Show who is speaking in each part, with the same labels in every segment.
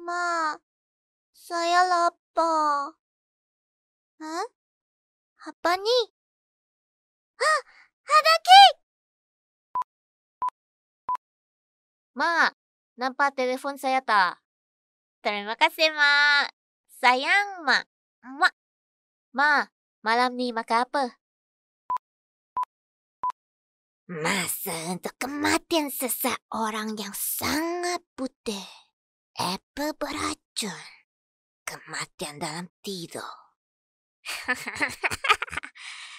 Speaker 1: 엄마, 사야라 아빠. 응? 아빠니? 아, 하다키! 마,
Speaker 2: 남파 텔레폰 사야다. 떨마카세 마, 사양 마, 마. 마, 말암니 마카아빠.
Speaker 1: 마스 untuk
Speaker 2: kematian seseorang yang sangat putih apa beracun? Kematian dalam tidur.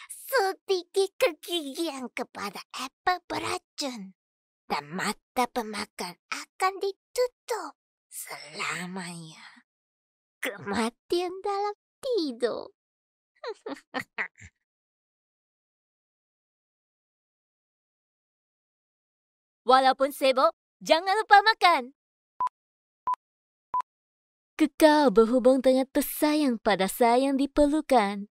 Speaker 2: Sutiki kegigian kepada apa beracun. Dan mata pemakan akan ditutup selamanya. Kematian dalam
Speaker 1: tidur. Walaupun sebo, jangan lupa makan. Jika kau berhubung dengan tersayang pada
Speaker 2: saya yang diperlukan.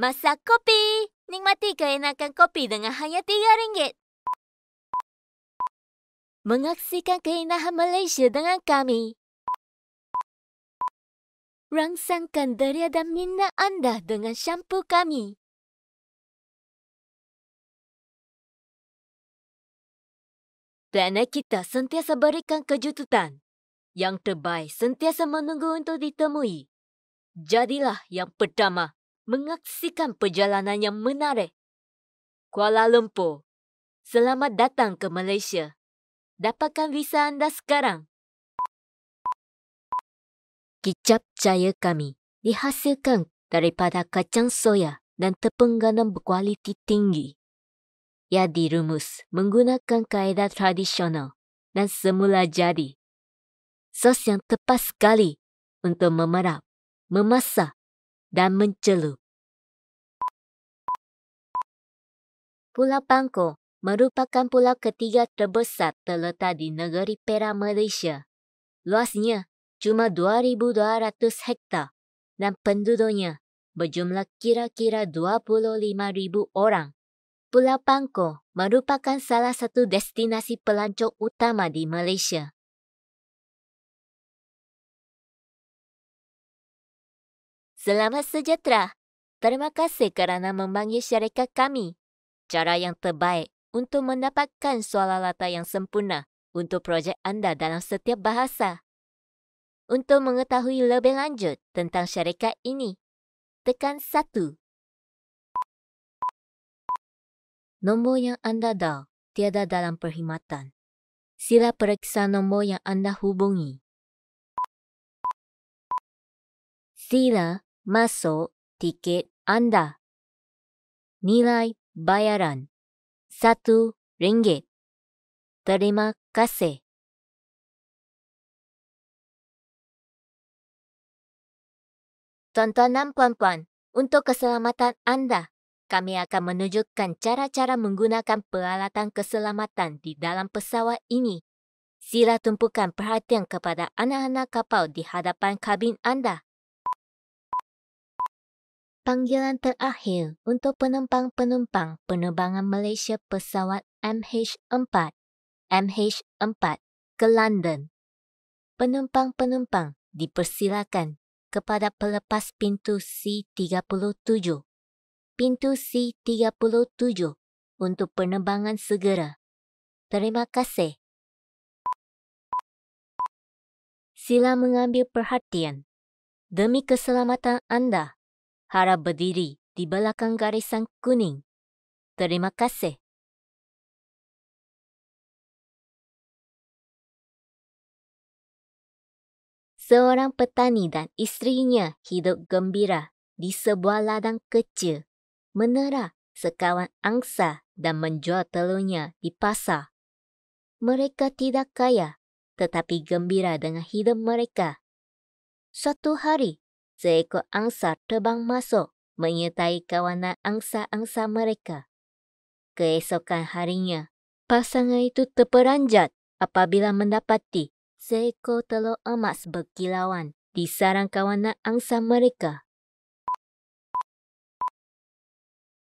Speaker 2: Masak kopi. Nikmati keenakan kopi dengan hanya tiga ringgit. Mengaksikan keindahan Malaysia dengan kami. Rangsangkan deria dan minna anda dengan syampu kami. Planet kita sentiasa berikan kejutan yang terbaik sentiasa menunggu untuk ditemui. Jadilah yang pertama mengaksikan perjalanan yang menarik. Kuala Lumpur, selamat datang ke Malaysia. Dapatkan visa anda sekarang. Kicap cahaya kami dihasilkan daripada kacang soya dan tepung ganam berkualiti tinggi. Ia dirumus menggunakan kaedah tradisional dan semula jadi sos yang tepat sekali untuk memerap, memasak dan mencelup. Pulau Pangko merupakan pulau ketiga terbesar terletak di negeri Perak, Malaysia. Luasnya cuma 2,200 hektar dan penduduknya berjumlah kira-kira 25,000 orang. Pulau Pangko merupakan salah satu destinasi pelancong utama di Malaysia. Selamat sejahtera. Terima kasih kerana membangi syarikat kami. Cara yang terbaik untuk mendapatkan suara lata yang sempurna untuk projek anda dalam setiap bahasa. Untuk mengetahui lebih lanjut tentang syarikat ini, tekan 1. Nombor yang anda dah tiada dalam perkhidmatan. Sila periksa nombor yang anda hubungi. Sila masuk tiket anda.
Speaker 1: Nilai bayaran satu ringgit. Terima kasih.
Speaker 2: Tontonan puan-puan, untuk keselamatan anda, kami akan menunjukkan cara-cara menggunakan peralatan keselamatan di dalam pesawat ini. Sila tumpukan perhatian kepada anak-anak kapal di hadapan kabin anda panggilan terakhir untuk penumpang-penumpang penerbangan Malaysia pesawat MH4 MH4 ke London. Penumpang-penumpang dipersilakan kepada pelepas pintu C37. Pintu C37 untuk penerbangan segera. Terima kasih. Sila mengambil perhatian demi keselamatan anda. Hara berdiri di belakang garisan kuning. Terima kasih.
Speaker 1: Seorang petani
Speaker 2: dan istrinya hidup gembira di sebuah ladang kecil, menera sekawan angsa dan menjual telurnya di pasar. Mereka tidak kaya, tetapi gembira dengan hidup mereka. Suatu hari, seekor angsa terbang masuk menyertai kawanan angsa-angsa mereka. Keesokan harinya, pasangan itu terperanjat apabila mendapati seekor telur emas berkilauan di sarang kawanan angsa mereka.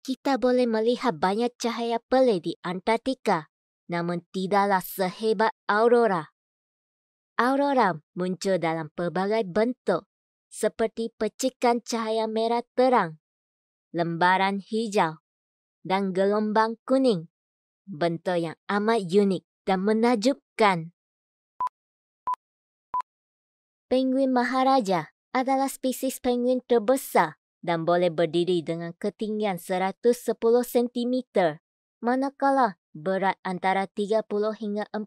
Speaker 2: Kita boleh melihat banyak cahaya pelik di Antartika, namun tidaklah sehebat aurora. Aurora muncul dalam pelbagai bentuk seperti pecikan cahaya merah terang, lembaran hijau, dan gelombang kuning. Bentuk yang amat unik dan menajubkan. Penguin Maharaja adalah spesies penguin terbesar dan boleh berdiri dengan ketinggian 110 cm. Manakala berat antara 30 hingga 40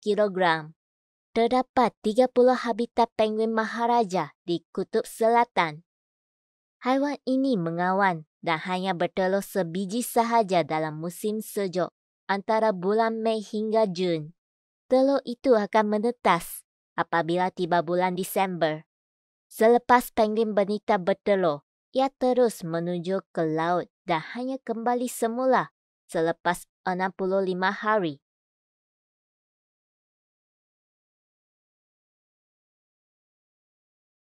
Speaker 2: kilogram terdapat 30 habitat penguin maharaja di Kutub Selatan. Haiwan ini mengawan dan hanya bertelur sebiji sahaja dalam musim sejuk antara bulan Mei hingga Jun. Telur itu akan menetas apabila tiba bulan Disember. Selepas penguin benita bertelur, ia terus menuju ke laut dan hanya kembali semula selepas 65 hari.